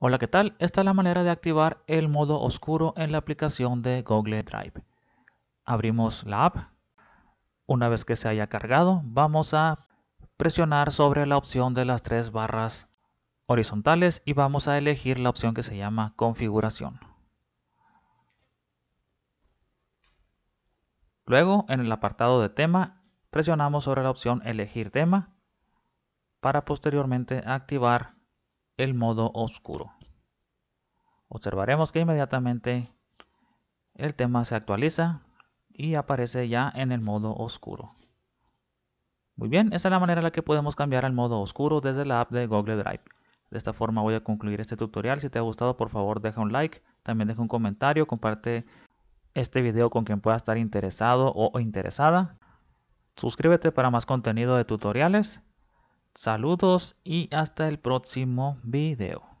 Hola, ¿qué tal? Esta es la manera de activar el modo oscuro en la aplicación de Google Drive. Abrimos la app. Una vez que se haya cargado, vamos a presionar sobre la opción de las tres barras horizontales y vamos a elegir la opción que se llama configuración. Luego, en el apartado de tema, presionamos sobre la opción elegir tema para posteriormente activar el modo oscuro. Observaremos que inmediatamente el tema se actualiza y aparece ya en el modo oscuro. Muy bien, esa es la manera en la que podemos cambiar al modo oscuro desde la app de Google Drive. De esta forma voy a concluir este tutorial. Si te ha gustado, por favor, deja un like. También deja un comentario, comparte este video con quien pueda estar interesado o interesada. Suscríbete para más contenido de tutoriales Saludos y hasta el próximo video.